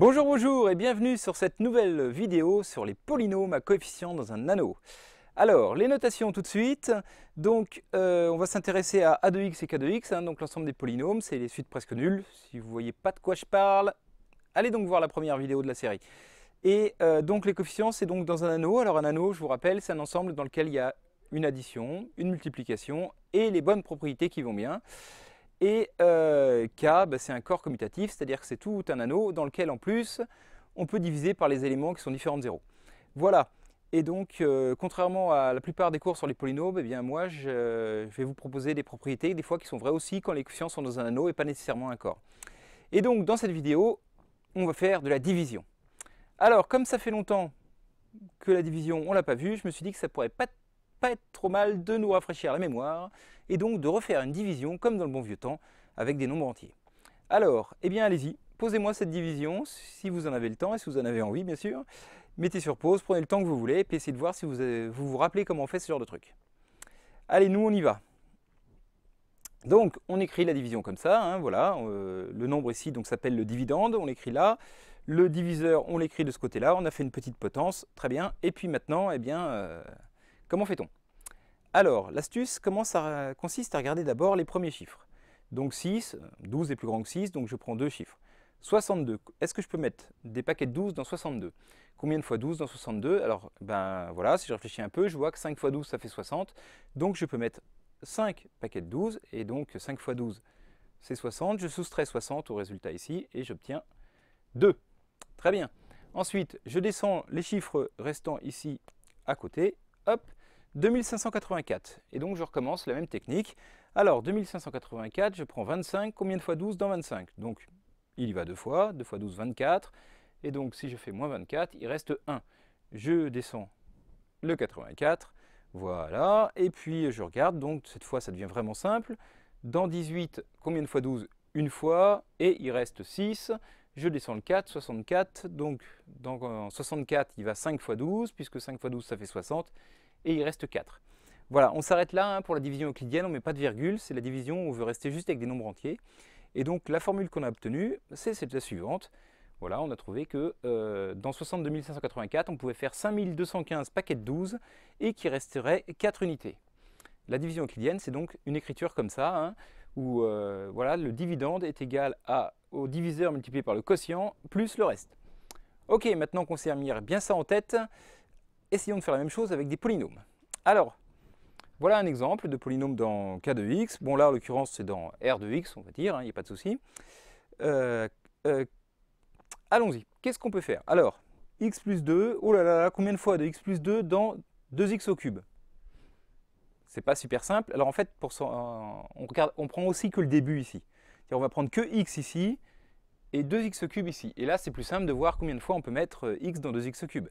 Bonjour, bonjour et bienvenue sur cette nouvelle vidéo sur les polynômes à coefficients dans un anneau. Alors, les notations tout de suite. Donc, euh, on va s'intéresser à a de x et k de x, hein. donc l'ensemble des polynômes, c'est les suites presque nulles. Si vous voyez pas de quoi je parle, allez donc voir la première vidéo de la série. Et euh, donc, les coefficients, c'est donc dans un anneau. Alors, un anneau, je vous rappelle, c'est un ensemble dans lequel il y a une addition, une multiplication et les bonnes propriétés qui vont bien. Et euh, K, bah, c'est un corps commutatif, c'est-à-dire que c'est tout un anneau dans lequel en plus on peut diviser par les éléments qui sont différents de 0. Voilà. Et donc, euh, contrairement à la plupart des cours sur les polynômes, eh bien moi, je, vais vous proposer des propriétés, des fois qui sont vraies aussi quand les coefficients sont dans un anneau et pas nécessairement un corps. Et donc, dans cette vidéo, on va faire de la division. Alors, comme ça fait longtemps que la division, on ne l'a pas vue, je me suis dit que ça pourrait pas pas être trop mal de nous rafraîchir la mémoire et donc de refaire une division comme dans le bon vieux temps avec des nombres entiers. Alors, eh bien allez-y, posez-moi cette division si vous en avez le temps et si vous en avez envie bien sûr. Mettez sur pause, prenez le temps que vous voulez et essayez de voir si vous vous, rappelez comment on fait ce genre de truc. Allez, nous on y va. Donc on écrit la division comme ça, hein, voilà, euh, le nombre ici donc s'appelle le dividende, on l'écrit là, le diviseur on l'écrit de ce côté-là, on a fait une petite potence, très bien, et puis maintenant, eh bien, euh, comment fait-on alors, l'astuce ça consiste à regarder d'abord les premiers chiffres. Donc 6, 12 est plus grand que 6, donc je prends deux chiffres. 62, est-ce que je peux mettre des paquets de 12 dans 62 Combien de fois 12 dans 62 Alors, ben voilà, si je réfléchis un peu, je vois que 5 fois 12, ça fait 60. Donc je peux mettre 5 paquets de 12, et donc 5 fois 12, c'est 60. Je soustrais 60 au résultat ici, et j'obtiens 2. Très bien. Ensuite, je descends les chiffres restants ici à côté. Hop, 2584. Et donc je recommence la même technique. Alors 2584, je prends 25, combien de fois 12 dans 25 Donc il y va deux fois, 2 fois 12, 24. Et donc si je fais moins 24, il reste 1. Je descends le 84, voilà. Et puis je regarde, donc cette fois ça devient vraiment simple. Dans 18, combien de fois 12 Une fois, et il reste 6. Je descends le 4, 64. Donc dans 64, il va 5 x 12, puisque 5 x 12 ça fait 60 et il reste 4. Voilà, on s'arrête là hein, pour la division euclidienne, on ne met pas de virgule, c'est la division où on veut rester juste avec des nombres entiers. Et donc la formule qu'on a obtenue, c'est celle la suivante. Voilà, on a trouvé que euh, dans 62 584, on pouvait faire 5215 paquets de 12 et qu'il resterait 4 unités. La division euclidienne, c'est donc une écriture comme ça, hein, où euh, voilà, le dividende est égal au diviseur multiplié par le quotient plus le reste. Ok, maintenant qu'on s'est mis bien ça en tête, Essayons de faire la même chose avec des polynômes. Alors, voilà un exemple de polynôme dans K de x. Bon là, en l'occurrence, c'est dans R de x, on va dire, hein, il n'y a pas de souci. Euh, euh, allons-y, qu'est-ce qu'on peut faire Alors, x plus 2, oh là là, combien de fois de x plus 2 dans 2x au cube C'est pas super simple. Alors en fait, pour on, prend aussi que le début ici. On va prendre que x ici et 2x au cube ici. Et là, c'est plus simple de voir combien de fois on peut mettre euh, x dans 2x au cube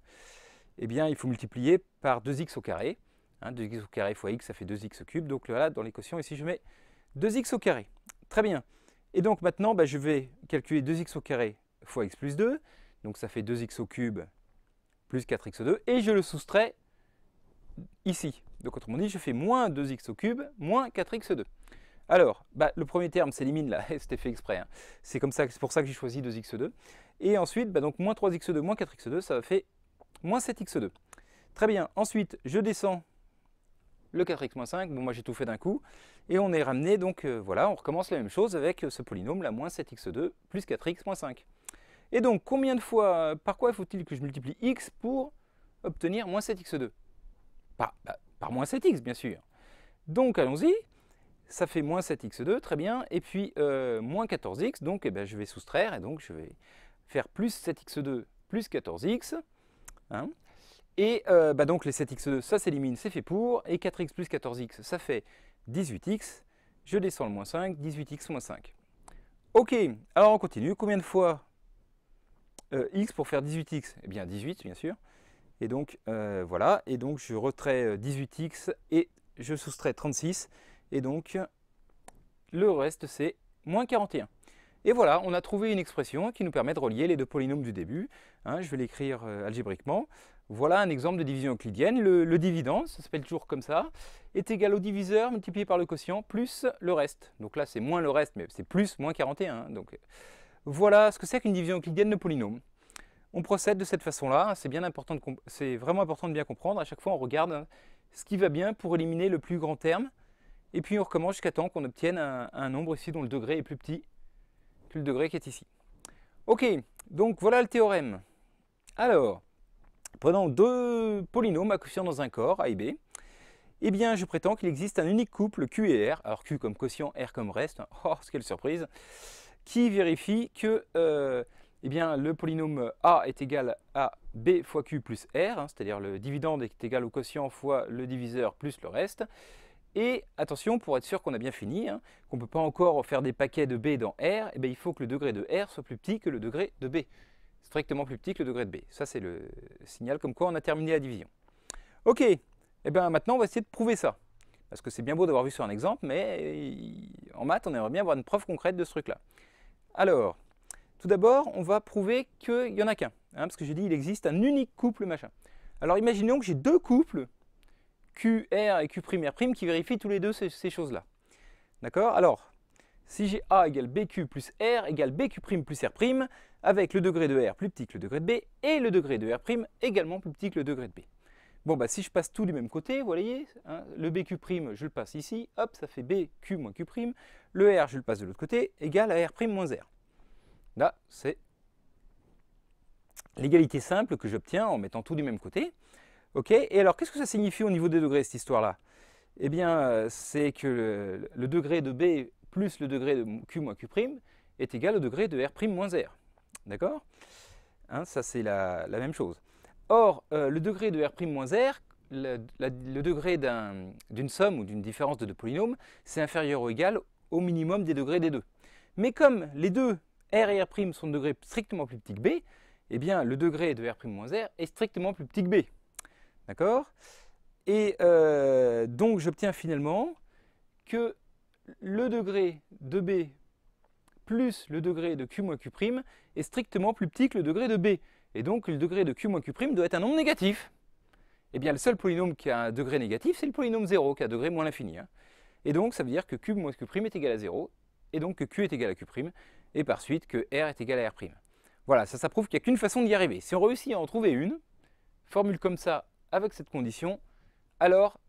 eh bien, il faut multiplier par 2x au carré. 2x hein, au carré fois x, ça fait 2x au cube. Donc là, dans l'équation, ici, je mets 2x au carré. Très bien. Et donc maintenant, bah, je vais calculer 2x au carré fois x plus 2. Donc ça fait 2x au cube plus 4x 2. Et je le soustrais ici. Donc autrement dit, je fais moins 2x au cube moins 4x 2. Alors, bah, le premier terme s'élimine là, c'était fait exprès. Hein. C'est comme ça, c'est pour ça que j'ai choisi 2x2. Et ensuite, bah, donc moins 3x2 moins 4x2, ça fait moins 7x2. Très bien, ensuite je descends le 4x-5, bon moi j'ai tout fait d'un coup, et on est ramené, donc euh, voilà, on recommence la même chose avec euh, ce polynôme, la moins 7x2 plus 4x-5. Et donc combien de fois, par quoi faut-il que je multiplie x pour obtenir moins 7x2 bah, par, moins 7x bien sûr. Donc allons-y, ça fait moins 7x2, très bien, et puis euh, moins 14x, donc eh ben, je vais soustraire, et donc je vais faire plus 7x2 plus 14x, Hein. et euh, bah donc les 7x2, ça s'élimine, c'est fait pour. Et 4x plus 14x, ça fait 18x. Je descends le moins 5, 18x moins 5. Ok, alors on continue. Combien de fois euh, x pour faire 18x Eh bien 18, bien sûr. Et donc euh, voilà, et donc je retrais 18x et je soustrais 36. Et donc le reste c'est moins 41. Et voilà, on a trouvé une expression qui nous permet de relier les deux polynômes du début. Hein, je vais l'écrire euh, algébriquement. Voilà un exemple de division euclidienne. Le, dividende, ça s'appelle toujours comme ça, est égal au diviseur multiplié par le quotient plus le reste. Donc là, c'est moins le reste, mais c'est plus moins 41. Hein, donc euh, voilà ce que c'est qu'une division euclidienne de polynômes. On procède de cette façon-là. Hein, c'est vraiment important de bien comprendre. À chaque fois, on regarde ce qui va bien pour éliminer le plus grand terme. Et puis on recommence jusqu'à temps qu'on obtienne un nombre ici dont le degré est plus petit degré qui est ici. Ok, donc voilà le théorème. Alors, prenons deux polynômes à quotient dans un corps, A et B. Eh bien, je prétends qu'il existe un unique couple Q et R, alors Q comme quotient, R comme reste, oh, quelle surprise, qui vérifie que euh, eh bien, le polynôme A est égal à B fois Q plus R, hein, c'est-à-dire le dividende est égal au quotient fois le diviseur plus le reste, et attention, pour être sûr qu'on a bien fini, hein, qu'on ne peut pas encore faire des paquets de B dans R, et eh bien il faut que le degré de R soit plus petit que le degré de B. Strictement plus petit que le degré de B. Ça, c'est le signal comme quoi on a terminé la division. Ok, et eh bien maintenant, on va essayer de prouver ça. Parce que c'est bien beau d'avoir vu sur un exemple, mais en maths, on aimerait bien avoir une preuve concrète de ce truc-là. Alors, tout d'abord, on va prouver qu'il n'y en a qu'un. Hein, parce que j'ai dit, il existe un unique couple machin. Alors imaginons que j'ai deux couples Q, R et Q' qui vérifient tous les deux ces, choses-là. D'accord Alors, si j'ai A égale BQ plus R égale BQ' plus R', avec le degré de R plus petit que le degré de B, et le degré de R' également plus petit que le degré de B. Bon, bah, si je passe tout du même côté, vous voyez, hein, le BQ', je le passe ici, hop, ça fait BQ moins Q', le R, je le passe de l'autre côté, égale à R' moins R. Là, c'est l'égalité simple que j'obtiens en mettant tout du même côté. Ok Et alors, qu'est-ce que ça signifie au niveau des degrés, cette histoire-là Eh bien, euh, c'est que le, degré de B plus le degré de Q moins Q' est égal au degré de R' moins R. D'accord hein, Ça, c'est la, même chose. Or, euh, le degré de R' moins R, le, degré d'une somme ou d'une différence de deux polynômes, c'est inférieur ou égal au minimum des degrés des deux. Mais comme les deux, R et R' sont de degrés strictement plus petits que B, eh bien, le degré de R' moins R est strictement plus petit que B. D'accord Et euh, donc j'obtiens finalement que le degré de B plus le degré de Q moins Q' est strictement plus petit que le degré de B. Et donc le degré de Q moins Q' doit être un nombre négatif. Eh bien le seul polynôme qui a un degré négatif, c'est le polynôme 0, qui a un degré moins l'infini. Hein. Et donc ça veut dire que Q moins Q' est égal à 0, et donc que Q est égal à Q', et par suite que R est égal à R'. Voilà, ça, ça prouve qu'il n'y a qu'une façon d'y arriver. Si on réussit à en trouver une, formule comme ça avec cette condition, alors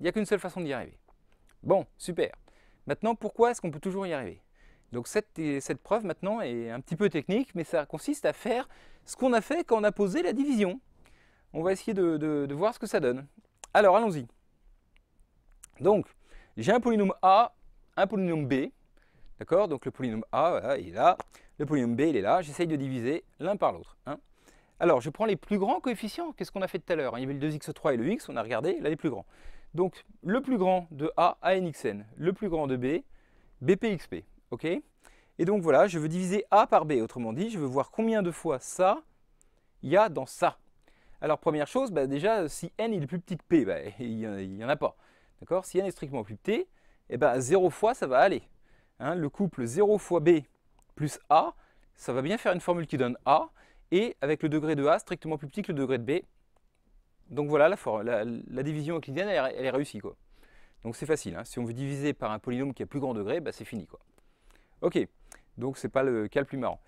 il n'y a qu'une seule façon d'y arriver. Bon, super. Maintenant, pourquoi est-ce qu'on peut toujours y arriver Donc cette, euh, cette, preuve maintenant est un petit peu technique, mais ça consiste à faire ce qu'on a fait quand on a posé la division. On va essayer de, voir ce que ça donne. Alors, allons-y. Donc, j'ai un polynôme A, un polynôme B, d'accord Donc le polynôme A il est là, le polynôme B il est là, j'essaye de diviser l'un par l'autre. Hein alors, je prends les plus grands coefficients. Qu'est-ce qu'on a fait tout à l'heure Il y avait le 2x3 et le x, on a regardé, là, les plus grands. Donc, le plus grand de A à nxn, le plus grand de B, BPXP. OK Et donc, voilà, je veux diviser A par B. Autrement dit, je veux voir combien de fois ça, il y a dans ça. Alors, première chose, bah, déjà, si n est plus petit que p, bah, il n'y en a pas. D'accord Si n est strictement plus petit, eh ben, bah, 0 fois, ça va aller. Hein. le couple 0 fois b plus a, ça va bien faire une formule qui donne a et avec le degré de A strictement plus petit que le degré de B. Donc voilà, la, division euclidienne, elle, est réussie. Quoi. Donc c'est facile, hein. si on veut diviser par un polynôme qui a plus grand degré, bah, c'est fini. Quoi. Ok, donc n'est pas le cas le plus marrant.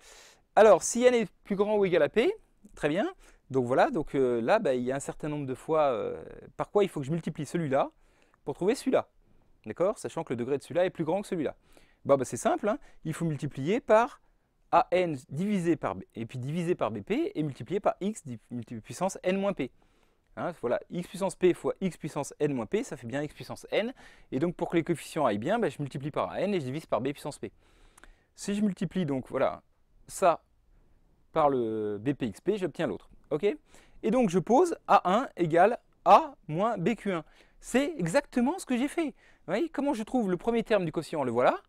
Alors, si n est plus grand ou égal à p, très bien, donc voilà, donc euh, là, bah, il y a un certain nombre de fois euh, par quoi il faut que je multiplie celui-là pour trouver celui-là. D'accord Sachant que le degré de celui-là est plus grand que celui-là. Bah, bah c'est simple, hein. il faut multiplier par n divisé par B, et puis divisé par BP et multiplié par x puissance n moins p. Hein, voilà, x puissance p fois x puissance n moins p, ça fait bien x puissance n. Et donc pour que les coefficients aillent bien, ben, je multiplie par n et je divise par b puissance p. Si je multiplie donc voilà ça par le bpxp, j'obtiens l'autre. ok et donc je pose a1 égale a moins bq1. C'est exactement ce que j'ai fait. Vous voyez comment je trouve le premier terme du quotient, le voilà.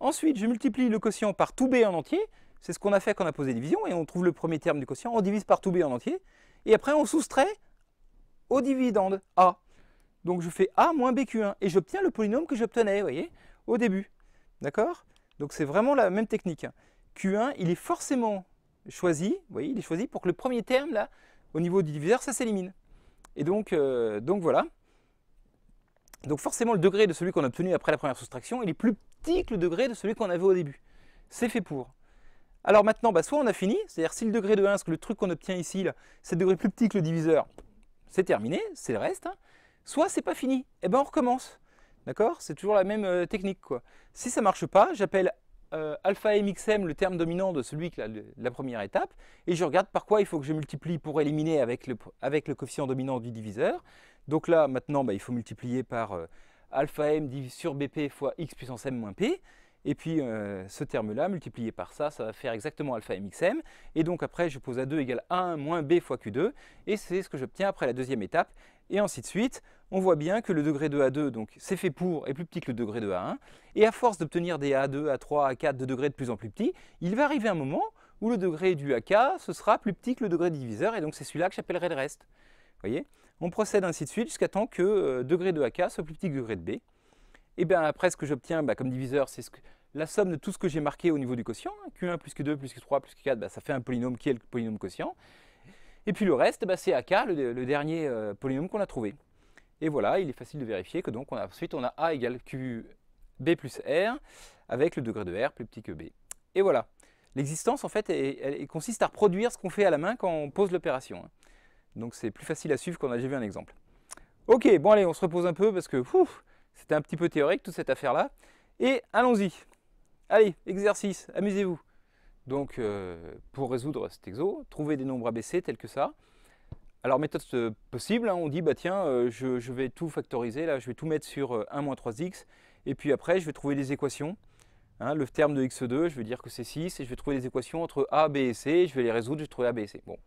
Ensuite, je multiplie le quotient par tout b en entier. C'est ce qu'on a fait quand on a posé division. Et on trouve le premier terme du quotient. On divise par tout b en entier. Et après, on soustrait au dividende a. Donc je fais a moins bq1. Et j'obtiens le polynôme que j'obtenais, vous voyez, au début. D'accord Donc c'est vraiment la même technique. Hein. Q1, il est forcément choisi, vous voyez, il est choisi pour que le premier terme, là, au niveau du diviseur, ça s'élimine. Et donc, euh, donc voilà. Donc forcément, le degré de celui qu'on a obtenu après la première soustraction, il est plus petit que le degré de celui qu'on avait au début. C'est fait pour. Alors maintenant, bah, soit on a fini, c'est-à-dire si le degré de 1, ce que le truc qu'on obtient ici, c'est le degré plus petit que le diviseur, c'est terminé, c'est le reste. Hein. Soit c'est pas fini, et eh ben on recommence. D'accord C'est toujours la même euh, technique. Quoi. Si ça marche pas, j'appelle αmxm euh, alpha mxm le terme dominant de celui qui la, la, première étape, et je regarde par quoi il faut que je multiplie pour éliminer avec le, avec le coefficient dominant du diviseur. Donc là, maintenant, bah, il faut multiplier par euh, alpha m divisé sur bp fois x puissance m moins p. Et puis euh, ce terme-là, multiplié par ça, ça va faire exactement alpha mxm. Et donc après, je pose A2 égale 1 moins B fois Q2. Et c'est ce que j'obtiens après la deuxième étape. Et ainsi de suite, on voit bien que le degré de A2, donc c'est fait pour, est plus petit que le degré de A1. Et à force d'obtenir des A2, A3, A4 de degrés de plus en plus petits, il va arriver un moment où le degré du AK, ce sera plus petit que le degré diviseur. Et donc c'est celui-là que j'appellerai le reste. Vous voyez on procède ainsi de suite jusqu'à temps que euh, degré de AK soit plus petit que degré de B. Et eh bien après, ce que j'obtiens bah, comme diviseur, c'est la somme de tout ce que j'ai marqué au niveau du quotient. Hein. Q1 plus Q2 plus Q3 plus Q4, bah, ça fait un polynôme qui est le polynôme quotient. Et puis le reste, bah, c'est AK, le, dernier euh, polynôme qu'on a trouvé. Et voilà, il est facile de vérifier que donc on a, ensuite on a A égale Q, B plus R avec le degré de R plus petit que B. Et voilà, l'existence en fait elle, consiste à reproduire ce qu'on fait à la main quand on pose l'opération. Hein. Donc c'est plus facile à suivre qu'on a déjà vu un exemple. Ok, bon allez, on se repose un peu parce que c'était un petit peu théorique toute cette affaire-là. Et allons-y. Allez, exercice, amusez-vous. Donc euh, pour résoudre cet exo, trouver des nombres ABC tels que ça. Alors méthode euh, possible, hein. on dit bah tiens, euh, je, vais tout factoriser, là je vais tout mettre sur 1 3x, et puis après je vais trouver des équations. Hein. le terme de x2, je vais dire que c'est 6, et je vais trouver les équations entre a, b et c, et je vais les résoudre, je vais trouver a, b et c. Bon,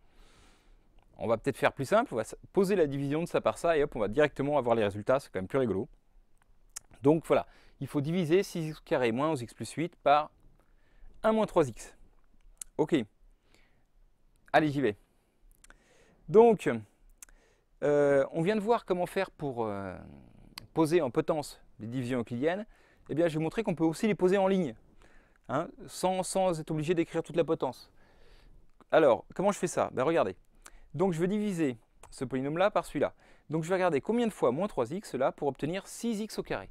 on va peut-être faire plus simple, on va poser la division de ça par ça et hop, on va directement avoir les résultats, c'est quand même plus rigolo. Donc voilà, il faut diviser 6x carré moins 11x plus 8 par 1 moins 3x. Ok, allez j'y vais. Donc, euh, on vient de voir comment faire pour euh, poser en potence les divisions euclidiennes. Eh bien, je vais vous montrer qu'on peut aussi les poser en ligne, hein, sans, sans être obligé d'écrire toute la potence. Alors, comment je fais ça ben, Regardez, donc je veux diviser ce polynôme-là par celui-là. Donc je vais regarder combien de fois moins 3x là pour obtenir 6x au carré.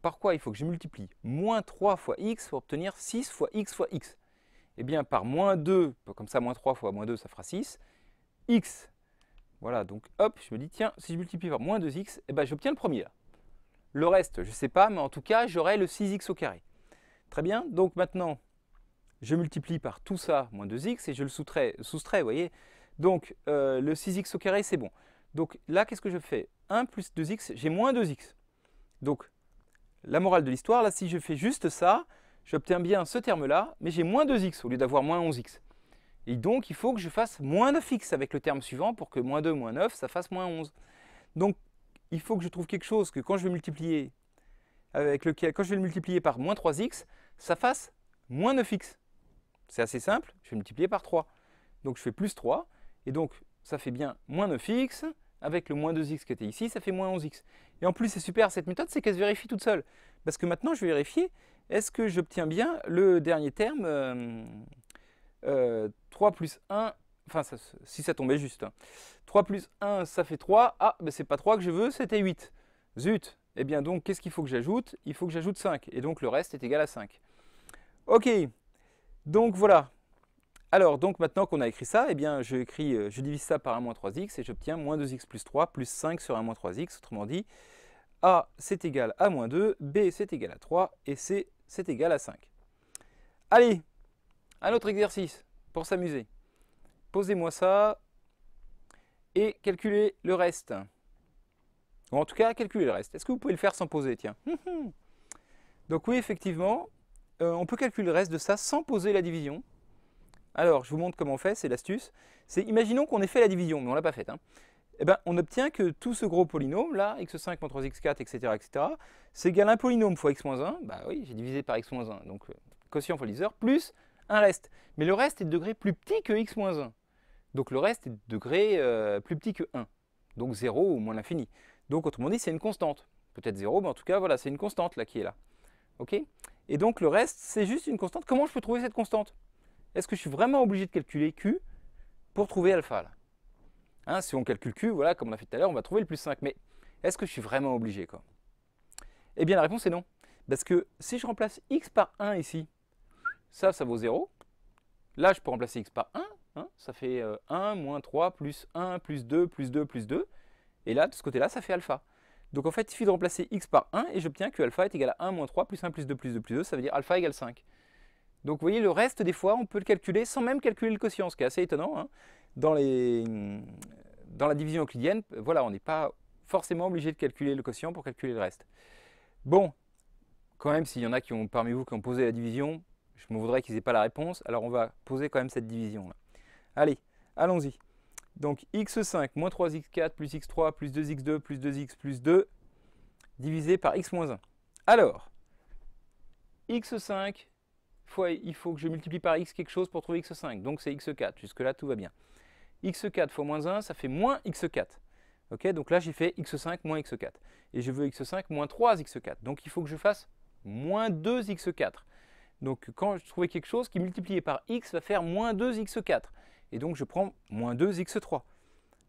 Par quoi il faut que je multiplie moins 3 fois x pour obtenir 6 fois x fois x Eh bien par moins 2, comme ça moins 3 fois moins 2 ça fera 6, x. Voilà, donc hop, je me dis tiens, si je multiplie par moins 2x, eh ben, j'obtiens le premier Le reste, je ne sais pas, mais en tout cas, j'aurai le 6x au carré. Très bien, donc maintenant, je multiplie par tout ça, moins 2x, et je le soustrais, soustrais vous voyez, donc euh, le 6x au carré, c'est bon. Donc là, qu'est-ce que je fais 1 plus 2x, j'ai moins 2x. Donc la morale de l'histoire, là, si je fais juste ça, j'obtiens bien ce terme-là, mais j'ai moins 2x au lieu d'avoir moins 11x. Et donc, il faut que je fasse moins 9x avec le terme suivant pour que moins 2, moins 9, ça fasse moins 11. Donc, il faut que je trouve quelque chose que quand je vais avec quand je vais le multiplier par moins 3x, ça fasse moins 9x. C'est assez simple, je vais multiplier par 3. Donc, je fais plus 3, et donc, ça fait bien moins 9x, avec le moins 2x qui était ici, ça fait moins 11x. Et en plus, c'est super cette méthode, c'est qu'elle se vérifie toute seule. Parce que maintenant, je vais vérifier, est-ce que j'obtiens bien le dernier terme 3 euh, euh, plus 1, enfin, si ça tombait juste. 3 hein. plus 1, ça fait 3. Ah, mais ben, c'est pas 3 que je veux, c'était 8. Zut Eh bien donc, qu'est-ce qu'il faut que j'ajoute Il faut que j'ajoute 5. Et donc, le reste est égal à 5. Ok, donc voilà. Alors, donc maintenant qu'on a écrit ça, eh bien, je, euh, je divise ça par 1 moins 3x et j'obtiens moins 2x plus 3 plus 5 sur 1 moins 3x. Autrement dit, A, c'est égal à moins 2, B, c'est égal à 3 et C, c'est égal à 5. Allez, un autre exercice pour s'amuser. Posez-moi ça et calculez le reste. Ou en tout cas, calculez le reste. Est-ce que vous pouvez le faire sans poser Tiens. Donc oui, effectivement, euh, on peut calculer le reste de ça sans poser la division. Alors, je vous montre comment on fait, c'est l'astuce. C'est imaginons qu'on ait fait la division, mais on ne l'a pas faite. Hein. Eh ben, on obtient que tout ce gros polynôme, là, x5 moins 3x4, etc., etc., c'est égal à un polynôme fois x-1, bah oui, j'ai divisé par x-1, donc euh, quotient fois liseur, plus un reste. Mais le reste est de degré plus petit que x-1. Donc le reste est de degré euh, plus petit que 1, donc 0 ou moins l'infini. Donc autrement dit, c'est une constante. Peut-être 0, mais en tout cas, voilà, c'est une constante là qui est là. ok Et donc le reste, c'est juste une constante. Comment je peux trouver cette constante est-ce que je suis vraiment obligé de calculer Q pour trouver alpha là hein, Si on calcule Q, voilà, comme on a fait tout à l'heure, on va trouver le plus 5. Mais est-ce que je suis vraiment obligé quoi Eh bien la réponse est non. Parce que si je remplace x par 1 ici, ça, ça vaut 0. Là, je peux remplacer x par 1. Hein, ça fait 1, euh, moins 3, plus 1, plus 2, plus 2, plus 2. Et là, de ce côté-là, ça fait alpha. Donc en fait, il suffit de remplacer x par 1 et j'obtiens que alpha est égal à 1 moins 3 plus 1 plus 2 plus 2 plus 2, ça veut dire alpha égale 5. Donc vous voyez, le reste, des fois, on peut le calculer sans même calculer le quotient, ce qui est assez étonnant. Hein. Hmm, dans, la division euclidienne, voilà, on n'est pas forcément obligé de calculer le quotient pour calculer le reste. Bon, quand même, s'il y en a qui ont, parmi vous qui ont posé la division, je me voudrais qu'ils n'aient pas la réponse, alors on va poser quand même cette division. là. Allez, allons-y. Donc x5 moins 3x4 plus x3 plus 2x2 plus 2x plus 2 divisé par x moins 1. Alors, x5 fois il faut que je multiplie par x quelque chose pour trouver x5, donc c'est x4, jusque-là tout va bien. x4 fois moins 1, ça fait moins x4. ok donc là j'ai fait x5 moins x4. Et je veux x5 moins 3x4, donc il faut que je fasse moins 2x4. Donc quand je trouvais quelque chose qui multiplié par x va faire moins 2x4. Et donc je prends moins 2x3.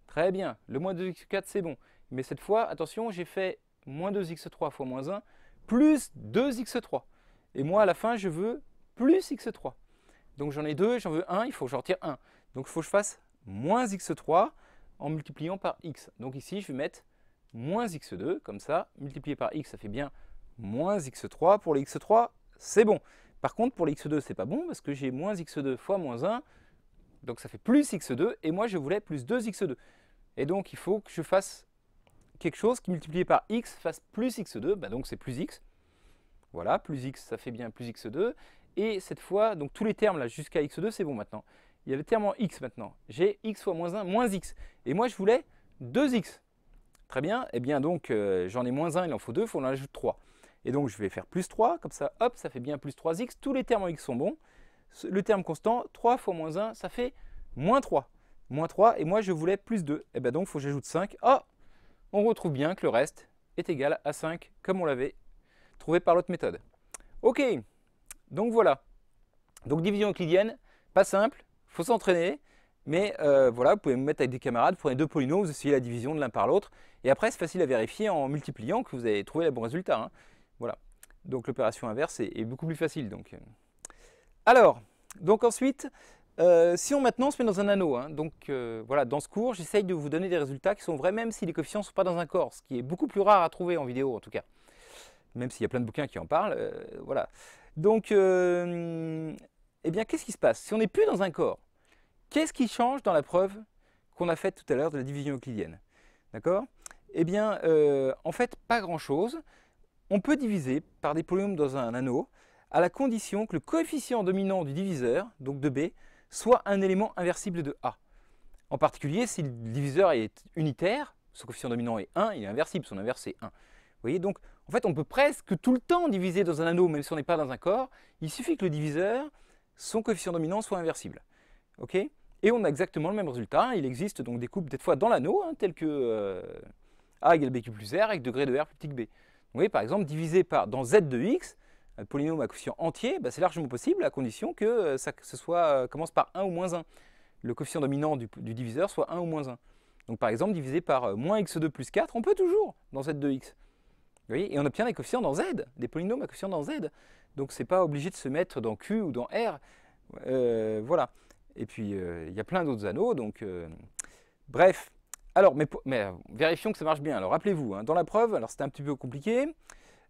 Très bien, le moins 2x4 c'est bon. Mais cette fois, attention, j'ai fait moins 2x3 fois moins 1 plus 2x3. Et moi à la fin je veux plus x3. Donc j'en ai deux, j'en veux un, il faut que j'en retire un. Donc il faut que je fasse moins x3 en multipliant par x. Donc ici, je vais mettre moins x2, comme ça, multiplié par x, ça fait bien moins x3. Pour les x3, c'est bon. Par contre, pour les x2, c'est pas bon, parce que j'ai moins x2 fois moins 1, donc ça fait plus x2, et moi je voulais plus 2x2. Et donc il faut que je fasse quelque chose qui multiplié par x fasse plus x2, bah, donc c'est plus x. Voilà, plus x, ça fait bien plus x2. Et cette fois, donc tous les termes là jusqu'à x2, c'est bon maintenant. Il y a le terme en x maintenant. J'ai x fois moins 1, moins x. Et moi, je voulais 2x. Très bien. Et eh bien donc, euh, j'en ai moins 1, il en faut 2, il faut en ajouter 3. Et donc, je vais faire plus 3. Comme ça, hop, ça fait bien plus 3x. Tous les termes en x sont bons. Le terme constant, 3 fois moins 1, ça fait moins 3. Moins 3, et moi, je voulais plus 2. Et eh bien donc, il faut que j'ajoute 5. Oh ah! On retrouve bien que le reste est égal à 5, comme on l'avait trouvé par l'autre méthode. OK donc voilà. Donc division euclidienne, pas simple, faut s'entraîner. Mais euh, voilà, vous pouvez vous mettre avec des camarades, vous prenez deux polynômes, vous essayez la division de l'un par l'autre. Et après, c'est facile à vérifier en multipliant que vous avez trouvé les bons résultat. Hein. Voilà. Donc l'opération inverse est, beaucoup plus facile. Donc. Euh. Alors, donc ensuite, euh, si on maintenant se met dans un anneau, hein, donc voilà, dans ce cours, j'essaye de vous donner des résultats qui sont vrais même si les coefficients ne sont pas dans un corps, ce qui est beaucoup plus rare à trouver en vidéo en tout cas, même s'il y a plein de bouquins qui en parlent, voilà. Donc, euh, eh bien, qu'est-ce qui se passe Si on n'est plus dans un corps, qu'est-ce qui change dans la preuve qu'on a faite tout à l'heure de la division euclidienne D'accord Eh bien, euh, en fait, pas grand-chose. On peut diviser par des polynômes dans un anneau à la condition que le coefficient dominant du diviseur, donc de B, soit un élément inversible de A. En particulier, si le diviseur est unitaire, son coefficient dominant est 1, il est inversible, son inverse est 1 voyez, donc en fait, on peut presque tout le temps diviser dans un anneau, même si on n'est pas dans un corps. Il suffit que le diviseur, son coefficient dominant, soit inversible. et on a exactement le même résultat. Hein. Il existe donc des coupes, des fois dans l'anneau, hein, telles que euh, A égale BQ plus R avec degré de R plus petit que B. Vous voyez, par exemple, diviser par, dans Z de X, un polynôme à coefficient entier, bah, c'est largement possible à condition que euh, ça ce soit, euh, commence par 1 ou moins 1. Le coefficient dominant du, diviseur soit 1 ou moins 1. Donc par exemple, diviser par moins x2 plus 4, on peut toujours dans Z de X et on obtient des coefficients dans Z, des polynômes à coefficients dans Z. Donc ce n'est pas obligé de se mettre dans Q ou dans R. Euh, voilà. Et puis euh, il y a plein d'autres anneaux, donc euh, bref. Alors, mais, vérifions que ça marche bien. Alors rappelez-vous, hein, dans la preuve, alors c'était un petit peu compliqué.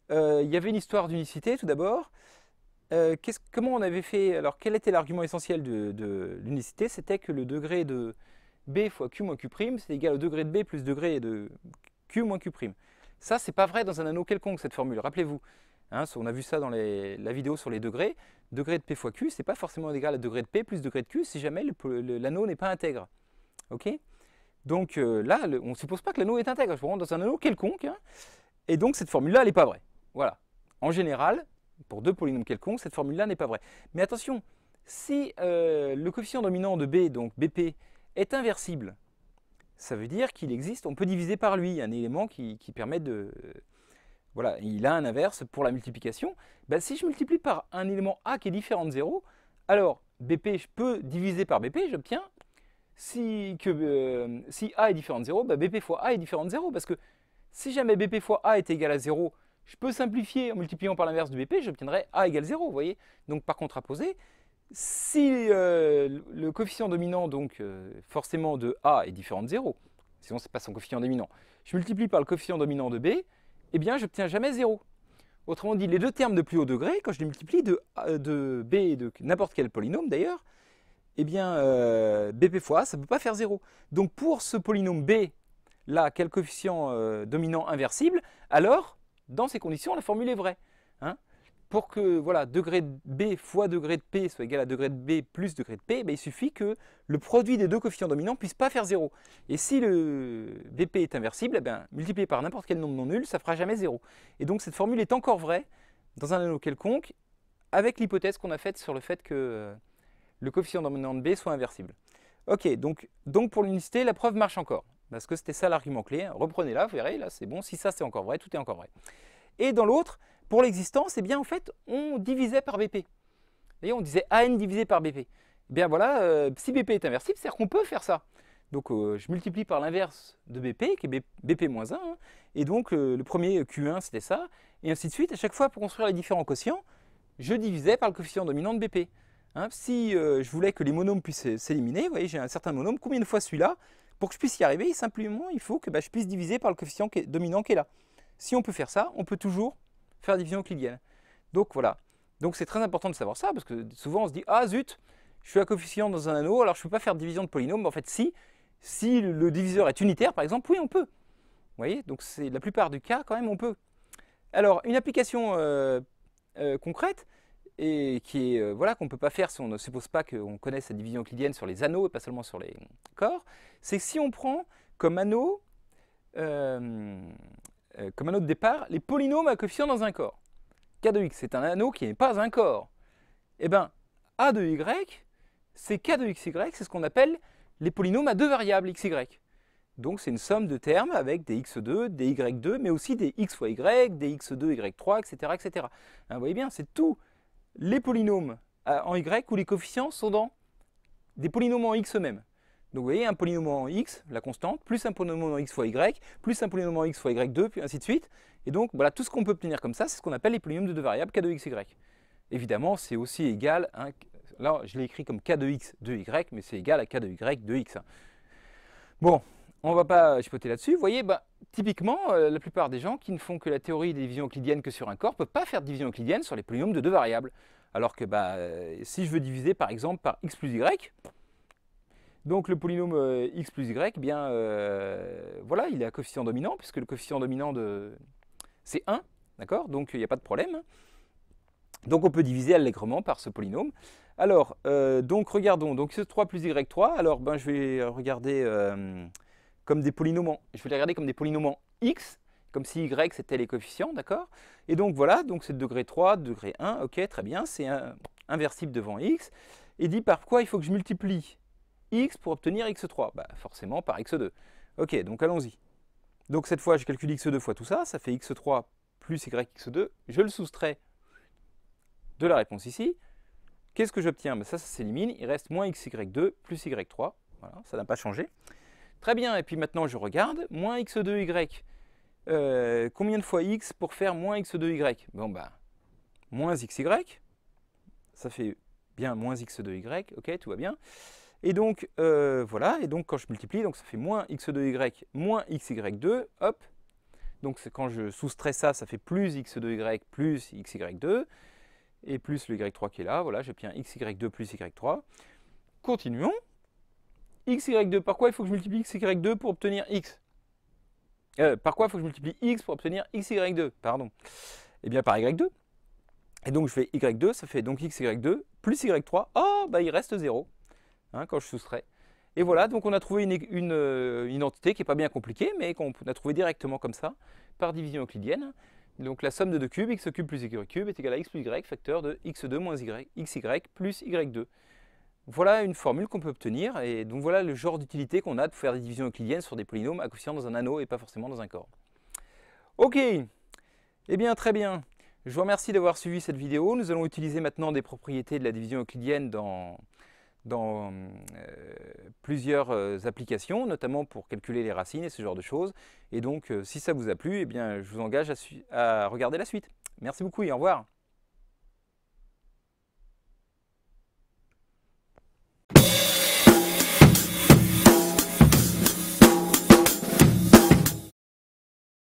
Il y avait une histoire d'unicité tout d'abord. comment on avait fait Alors, quel était l'argument essentiel de, l'unicité C'était que le degré de b fois q moins q', c'est égal au degré de b plus degré de q moins q'. Ça, c'est pas vrai dans un anneau quelconque, cette formule, rappelez-vous. Hein, on a vu ça dans la vidéo sur les degrés. Degré de P fois Q, ce n'est pas forcément égal à degré de P plus degré de Q si jamais l'anneau n'est pas intègre. Ok Donc euh, là, on ne suppose pas que l'anneau est intègre. Je vous rentre dans un anneau quelconque. Hein. et donc cette formule-là, elle n'est pas vraie. Voilà. En général, pour deux polynômes quelconques, cette formule-là n'est pas vraie. Mais attention, si euh, le coefficient dominant de B, donc BP, est inversible, ça veut dire qu'il existe, on peut diviser par lui, un élément qui, permet de... Euh, voilà, il a un inverse pour la multiplication. Ben, si je multiplie par un élément A qui est différent de 0, alors BP, je peux diviser par BP, j'obtiens si, que, euh, si A est différent de 0, BP ben, fois A est différent de 0, parce que si jamais BP fois A est égal à 0, je peux simplifier en multipliant par l'inverse de BP, j'obtiendrai A égale 0, vous voyez Donc par contraposé, si euh, le coefficient dominant, donc euh, forcément de A est différent de 0, sinon ce n'est pas son coefficient dominant, je multiplie par le coefficient dominant de B, eh bien j'obtiens jamais 0. Autrement dit, les deux termes de plus haut degré, quand je les multiplie de, euh, B et de n'importe quel polynôme d'ailleurs, eh bien BP fois A, ça ne peut pas faire 0. Donc pour ce polynôme B, là, quel coefficient dominant inversible, alors dans ces conditions, la formule est vraie. Hein pour que voilà, degré de B fois degré de P soit égal à degré de B plus degré de P, ben, il suffit que le produit des deux coefficients dominants ne puisse pas faire zéro. Et si le BP est inversible, eh ben, multiplié par n'importe quel nombre non nul, ça ne fera jamais zéro. Et donc cette formule est encore vraie dans un anneau quelconque avec l'hypothèse qu'on a faite sur le fait que euh, le coefficient dominant de B soit inversible. Ok, donc, donc pour l'unicité, la preuve marche encore. Parce que c'était ça l'argument clé. Reprenez-la, vous verrez, là c'est bon. Si ça c'est encore vrai, tout est encore vrai. Et dans l'autre, pour l'existence, eh bien en fait, on divisait par BP. Et on disait AN divisé par BP. Eh bien voilà, euh, si BP est inversible, c'est-à-dire qu'on peut faire ça. Donc euh, je multiplie par l'inverse de BP, qui est BP-1. Hein. et donc euh, le premier Q1, c'était ça. Et ainsi de suite. À chaque fois, pour construire les différents quotients, je divisais par le coefficient dominant de BP. Hein, si je voulais que les monomes puissent s'éliminer, vous voyez, j'ai un certain monome, combien de fois celui-là Pour que je puisse y arriver, simplement, il faut que bah, je puisse diviser par le coefficient dominant qui est là. Si on peut faire ça, on peut toujours faire division euclidienne Donc voilà. Donc c'est très important de savoir ça, parce que souvent on se dit Ah zut, je suis à coefficient dans un anneau, alors je ne peux pas faire division de polynôme. en fait, si, si le diviseur est unitaire, par exemple, oui, on peut. Vous voyez, donc c'est la plupart du cas, quand même, on peut. Alors, une application euh, euh, concrète, et qui est, euh, voilà, qu'on ne peut pas faire si on ne suppose pas qu'on connaisse la division euclidienne sur les anneaux et pas seulement sur les corps, c'est si on prend comme anneau, euh, comme un autre départ les polynômes à coefficients dans un corps. K de x, c'est un anneau qui n'est pas un corps. Eh bien, A de y, c'est K de xy, c'est ce qu'on appelle les polynômes à deux variables, xy. Donc c'est une somme de termes avec des x2, des y2, mais aussi des x fois y, des x2, y3, etc. etc. vous voyez bien, c'est tous les polynômes euh, en y où les coefficients sont dans des polynômes en x eux-mêmes. Donc vous voyez, un polynôme en x, la constante, plus un polynôme en x fois y, plus un polynôme en x fois y2, puis ainsi de suite. Et donc voilà, tout ce qu'on peut obtenir comme ça, c'est ce qu'on appelle les polynômes de deux variables k de x y. Évidemment, c'est aussi égal, à, là je l'ai écrit comme k de x 2y, mais c'est égal à k de y 2x. Bon, on ne va pas chipoter là-dessus. Vous voyez, bah, typiquement, euh, la plupart des gens qui ne font que la théorie des divisions euclidiennes que sur un corps ne peuvent pas faire de division euclidienne sur les polynômes de deux variables. Alors que bah, si je veux diviser par exemple par x plus y, donc le polynôme euh, x plus y, eh bien, euh, voilà, il est à coefficient dominant, puisque le coefficient dominant, de... c'est 1, d'accord Donc il n'y a pas de problème. Donc on peut diviser allègrement par ce polynôme. Alors, euh, donc regardons, donc ce 3 plus y3, alors ben, je vais regarder comme des polynômes, je vais les regarder comme des polynômes x, comme si y c'était les coefficients, d'accord Et donc voilà, donc c'est degré 3, degré 1, ok, très bien, c'est inversible devant x. Et dit par quoi il faut que je multiplie x pour obtenir x3 bah, Forcément par x2. Ok, donc allons-y. Donc cette fois, je calcule x2 fois tout ça, ça fait x3 plus yx2. Je le soustrais de la réponse ici. Qu'est-ce que j'obtiens bah, Ça, ça s'élimine. Il reste moins xy2 plus y3. Voilà, ça n'a pas changé. Très bien, et puis maintenant je regarde, moins x2y, euh, combien de fois x pour faire moins x2y Bon bah, moins xy, ça fait bien moins x2y, ok, tout va bien. Et donc, euh, voilà, et donc quand je multiplie, donc ça fait moins x2y moins xy2, hop. Donc quand je soustrais ça, ça fait plus x2y plus xy2, et plus le y3 qui est là, voilà, j'ai bien xy2 plus y3. Continuons. xy2, par quoi il faut que je multiplie xy2 pour obtenir x euh, Par quoi il faut que je multiplie x pour obtenir xy2 Pardon. Eh bien par y2. Et donc je fais y2, ça fait donc xy2 plus y3. Oh, bah il reste 0. Hein, quand je soustrais. Et voilà, donc on a trouvé une, identité euh, qui n'est pas bien compliquée, mais qu'on a trouvé directement comme ça, par division euclidienne. Donc la somme de deux cubes, x cube plus y cube, est égale à x plus y, facteur de x2 moins y, xy plus y2. Voilà une formule qu'on peut obtenir, et donc voilà le genre d'utilité qu'on a de faire des divisions euclidiennes sur des polynômes à coefficients dans un anneau et pas forcément dans un corps. Ok, et eh bien très bien, je vous remercie d'avoir suivi cette vidéo. Nous allons utiliser maintenant des propriétés de la division euclidienne dans, dans euh, plusieurs euh, applications, notamment pour calculer les racines et ce genre de choses. Et donc, euh, si ça vous a plu, eh bien, je vous engage à regarder la suite. Merci beaucoup et au revoir